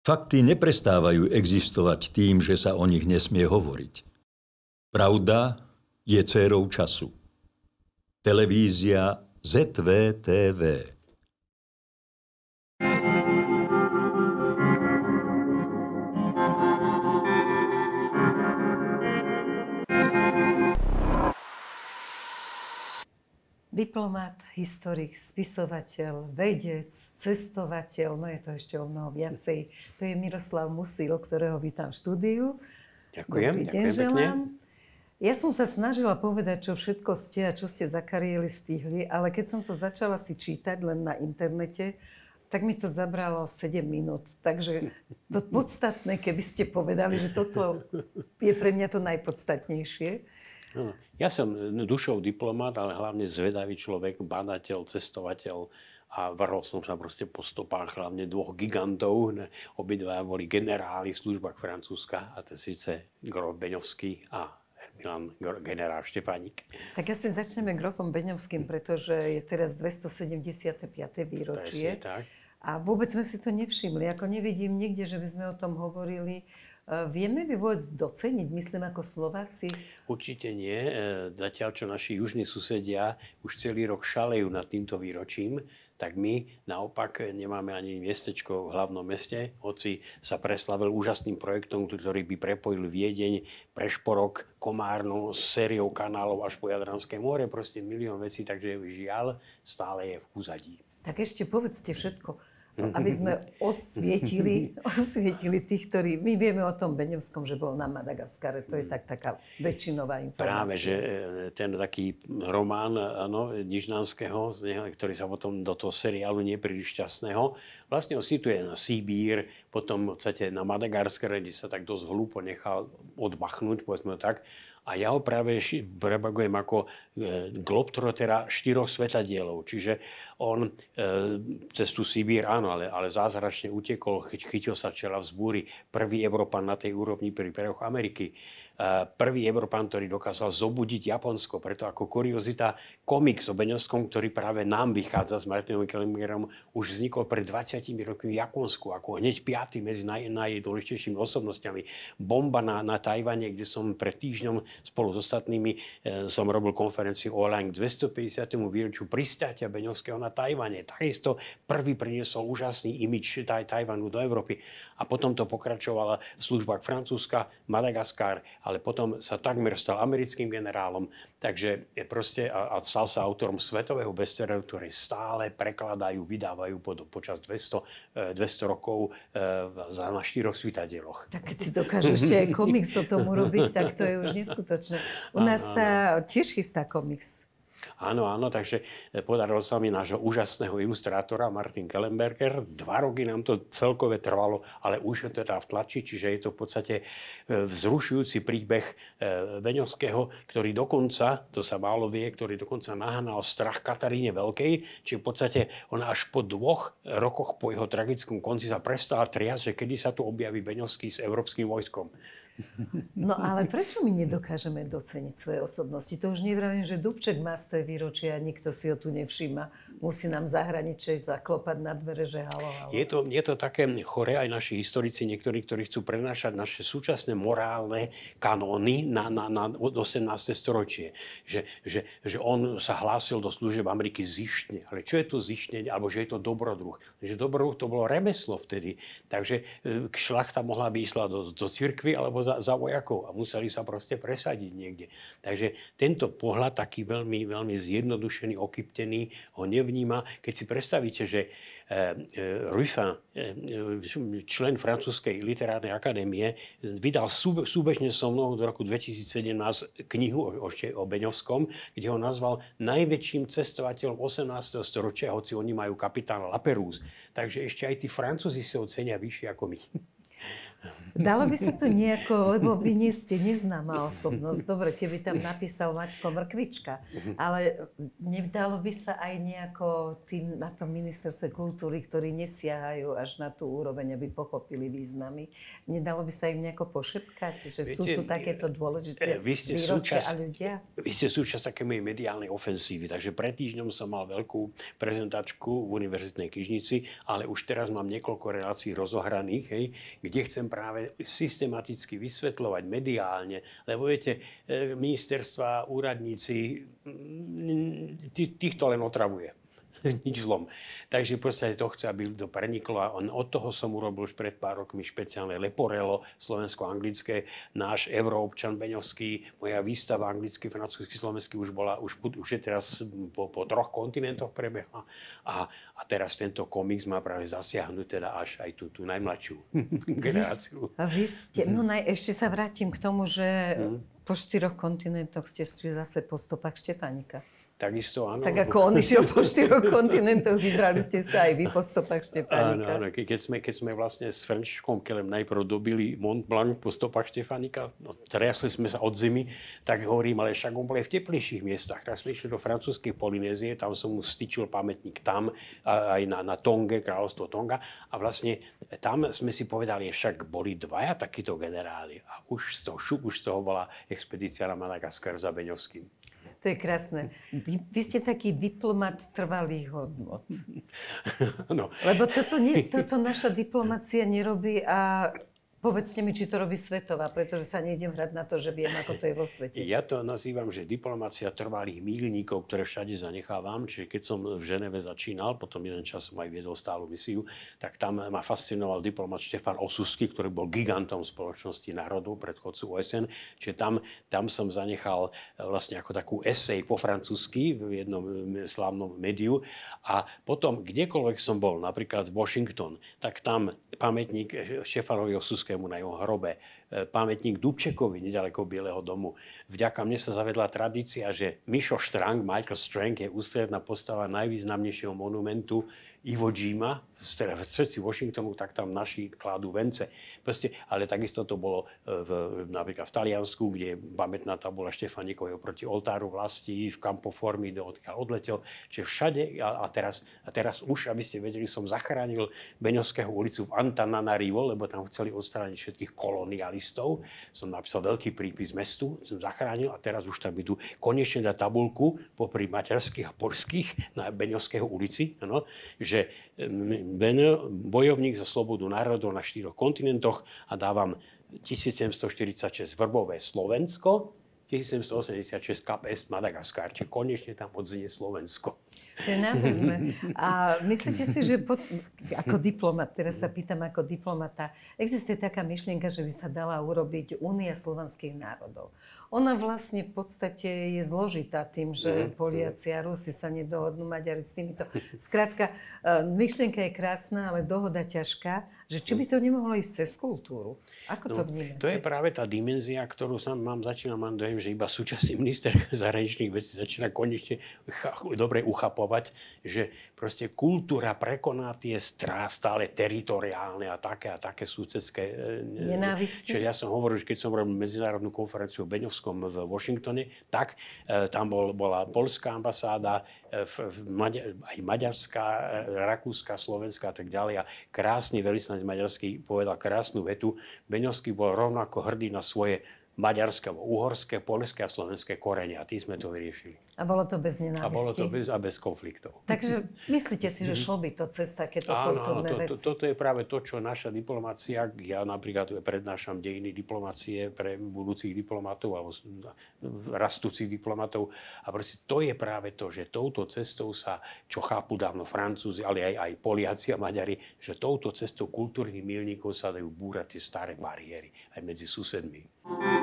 Fakty neprestávajú existovať tým, že sa o nich nesmie hovoriť. Pravda je cérou času. Televízia ZVTV. Diplomat, historik, spisovateľ, vedec, cestovateľ, no je to ešte o mnoho viacej. To je Miroslav Musil, ktorého vítam v štúdiu. Ďakujem, Dobrý deň ďakujem želám. Pekne. Ja som sa snažila povedať, čo všetko ste a čo ste za kariéry stihli, ale keď som to začala si čítať len na internete, tak mi to zabralo 7 minút. Takže to podstatné, keby ste povedali, že toto je pre mňa to najpodstatnejšie. Ja som e, no, dušou diplomat, ale hlavne zvedavý človek, badateľ, cestovateľ a vrhol som sa proste po stopách hlavne dvoch gigantov. Obidva boli generáli v službách Francúzska a to síce Grof Beňovský a Milan generál Štefánik. Tak asi začneme grofom Beňovským, pretože je teraz 275. výročie. Presne tak. A vôbec sme si to nevšimli. Ako nevidím nikde, že by sme o tom hovorili. Eh, vieme by vôbec doceniť, myslím, ako Slováci? Určite nie. Eh, zatiaľ, čo naši južní susedia už celý rok šalejú nad týmto výročím, tak my naopak nemáme ani miestečko v hlavnom meste, hoci sa preslavil úžasným projektom, ktorý by prepojil Viedeň, Prešporok, Komárno s sériou kanálov až po Jadranské more, proste milión vecí, takže žiaľ stále je v úzadí. Tak ešte povedzte všetko aby sme osvietili, osvietili tých, ktorí... My vieme o tom Beňovskom, že bol na Madagaskare. To je tak taká väčšinová informácia. Práve, že e, ten taký román ano, Nižnánskeho, ktorý sa potom do toho seriálu nepríliš šťastného, vlastne osituje na Sibír, potom v podstate na Madagaskare, kde sa tak dosť hlúpo nechal odbachnúť, povedzme tak a ja ho práve prebagujem ako e, globtrotera štyroch svetadielov. Čiže on e, cez tú Sibír, áno, ale, ale zázračne utekol, chytil sa čela vzbúry. Prvý Európan na tej úrovni pri brehoch Ameriky. E, prvý Európan, ktorý dokázal zobudiť Japonsko. Preto ako kuriozita komiks o Beňovskom, ktorý práve nám vychádza s Martinom Kelemerom, už vznikol pred 20 rokmi v Japonsku, ako hneď piaty medzi naj, najdôležitejšími osobnostiami. Bomba na, na Tajvane, kde som pred týždňom spolu s ostatnými eh, som robil konferenciu online k 250. výročiu pristátia Beňovského na Tajvane. Takisto prvý priniesol úžasný imič taj, Tajvanu do Európy. A potom to pokračovala v službách Francúzska, Madagaskar, ale potom sa takmer stal americkým generálom. Takže proste a, a stal sa autorom svetového bestsellera, ktorý stále prekladajú, vydávajú po, počas 200, 200 eh, rokov e, na štyroch svitadieloch. Tak keď si dokážeš ešte aj komiks o tomu robiť, tak to je už neskôr neskutočné. U nás sa tiež chystá komiks. Áno, áno, takže e, podarilo sa mi nášho úžasného ilustrátora Martin Kellenberger. Dva roky nám to celkové trvalo, ale už je teda v tlači, čiže je to v podstate e, vzrušujúci príbeh Beňovského, e, ktorý dokonca, to sa málo vie, ktorý dokonca nahnal strach Kataríne Veľkej, či v podstate on až po dvoch rokoch po jeho tragickom konci sa prestala triasť, že kedy sa tu objaví Beňovský s európskym vojskom. No ale prečo my nedokážeme doceniť svoje osobnosti? To už nevravím, že Dubček má z tej výročia a nikto si ho tu nevšíma. Musí nám zahraničie to a klopať na dvere, že halo, halo. Je to, je to také chore, aj naši historici, niektorí, ktorí chcú prenášať naše súčasné morálne kanóny na, na, na 18. storočie. Že, že, že on sa hlásil do služieb Ameriky zištne. Ale čo je to zištne? Alebo že je to dobrodruh. Že dobrodruh to bolo remeslo vtedy. Takže e, šlachta mohla by išla do, do cirkvy alebo za za, za vojakov a museli sa proste presadiť niekde. Takže tento pohľad, taký veľmi, veľmi zjednodušený, okyptený, ho nevníma. Keď si predstavíte, že eh, eh, Ruffin, eh, člen francúzskej literárnej akadémie, vydal súbežne so mnou do roku 2017 knihu o, o Beňovskom, kde ho nazval najväčším cestovateľom 18. storočia, hoci oni majú kapitána Laperouse. Takže ešte aj tí Francúzi sa ho cenia vyššie ako my. Dalo by sa to nejako, lebo vy nie ste neznáma osobnosť. Dobre, keby tam napísal Mačko Mrkvička. Ale nedalo by sa aj nejako tým na tom ministerstve kultúry, ktorí nesiahajú až na tú úroveň, aby pochopili významy. Nedalo by sa im nejako pošepkať, že Viete, sú tu takéto e, dôležité e, vy ste súčasť, a ľudia? Vy ste súčasť také mojej mediálnej ofensívy. Takže pred týždňom som mal veľkú prezentačku v univerzitnej knižnici, ale už teraz mám niekoľko relácií rozohraných, hej, kde chcem práve systematicky vysvetľovať mediálne, lebo viete, e, ministerstva, úradníci, týchto len otravuje. nič zlom. Takže v podstate to chce, aby to preniklo a on, od toho som urobil už pred pár rokmi špeciálne Leporelo, slovensko-anglické, náš euroobčan Beňovský, moja výstava anglicky, francúzsky, slovenský už bola, už, už je teraz po, po troch kontinentoch prebehla a, a teraz tento komiks má práve zasiahnuť teda až aj tú, tú najmladšiu generáciu. A vy ste, no naj, ešte sa vrátim k tomu, že hmm. po štyroch kontinentoch ste zase po stopách Štefanika. Takisto áno. Tak ako on išiel po štyroch kontinentoch, vybrali ste sa aj vy po stopách Štefánika. Áno, áno. Keď sme, keď sme vlastne s Františkom Kelem najprv dobili Mont Blanc po stopách Štefánika, no, triasli sme sa od zimy, tak hovorím, ale však on bol aj v teplejších miestach. Tak sme išli do francúzskej Polynézie, tam som mu styčil pamätník tam, aj na, na Tonge, kráľovstvo Tonga. A vlastne tam sme si povedali, že však boli dvaja takíto generáli. A už z toho, už z toho bola expedícia na Madagaskar za Beňovským. To je krásne. Vy ste taký diplomat trvalých hodnot. No. Lebo toto, nie, toto naša diplomacia nerobí a Povedzte mi, či to robí svetová, pretože sa nejdem hrať na to, že viem, ako to je vo svete. Ja to nazývam, že diplomácia trvalých míľníkov, ktoré všade zanechávam. Čiže keď som v Ženeve začínal, potom jeden čas som aj viedol stálu misiu, tak tam ma fascinoval diplomat Štefan Osusky, ktorý bol gigantom spoločnosti národov, predchodcu OSN. Čiže tam, tam som zanechal eh, vlastne ako takú esej po francúzsky v jednom eh, slávnom médiu. A potom kdekoľvek som bol, napríklad Washington, tak tam pamätník eh, Štefanovi Osusky Košinskému na jeho hrobe. E, pamätník Dubčekovi, nedaleko Bieleho domu. Vďaka mne sa zavedla tradícia, že Mišo Štrang, Michael Strang, je ústredná postava najvýznamnejšieho monumentu Ivo Jima, teda v srdci Washingtonu, tak tam naši kladú vence. Proste, ale takisto to bolo e, v, napríklad v Taliansku, kde je pamätná tabula Štefanikovej oproti oltáru vlasti, v Campoformi, do odkiaľ odletel. Čiže všade, a, a, teraz, a teraz už, aby ste vedeli, som zachránil Beňovského ulicu v Antananarivo, lebo tam chceli odstrániť všetkých kolonialistov žurnalistov. Som napísal veľký prípis mestu, som zachránil a teraz už tam idú konečne na tabulku popri materských a polských na Beňovského ulici, ano, že Beňo, bojovník za slobodu národov na štyroch kontinentoch a dávam 1746 Vrbové Slovensko, 1786 KPS Madagaskar, čiže konečne tam odznie Slovensko. To je nádherné. A myslíte si, že pod, ako diplomat, teraz sa pýtam ako diplomata, existuje taká myšlienka, že by sa dala urobiť Únia slovanských národov. Ona vlastne v podstate je zložitá tým, že mhm, mhm. Poliaci a Rusi sa nedohodnú, Maďari s týmito. Skrátka, e, myšlienka je krásna, ale dohoda ťažká. Že či by to nemohlo ísť cez kultúru? Ako no, to vnímate? To je práve tá dimenzia, ktorú sa mám, začína mám dojem, že iba súčasný minister zahraničných vecí začína konečne dobre uchapovať, že proste kultúra prekoná tie strá stále teritoriálne a také a také súcecké. E, e, Nenávisti. Čiže ja som hovoril, že keď som robil medzinárodnú konferenciu v Beňovskom v Washingtone, tak e, tam bol, bola polská ambasáda, v, v Maďa, aj maďarská, rakúska, slovenská a tak ďalej. A krásny veľmi Maďarský povedal krásnu vetu. Beňovský bol rovnako hrdý na svoje maďarské, uhorské, polské a slovenské korene. A tí sme to vyriešili. A bolo to bez nenávisti. A bolo to bez, a bez konfliktov. Takže myslíte si, že mhm. šlo by to cez takéto áno, kultúrne áno, to, veci? To, toto je práve to, čo naša diplomácia, ja napríklad prednášam dejiny diplomácie pre budúcich diplomatov alebo rastúcich diplomatov. A proste to je práve to, že touto cestou sa, čo chápu dávno Francúzi, ale aj, aj Poliaci a Maďari, že touto cestou kultúrnych milníkov sa dajú búrať tie staré bariéry aj medzi susedmi. thank you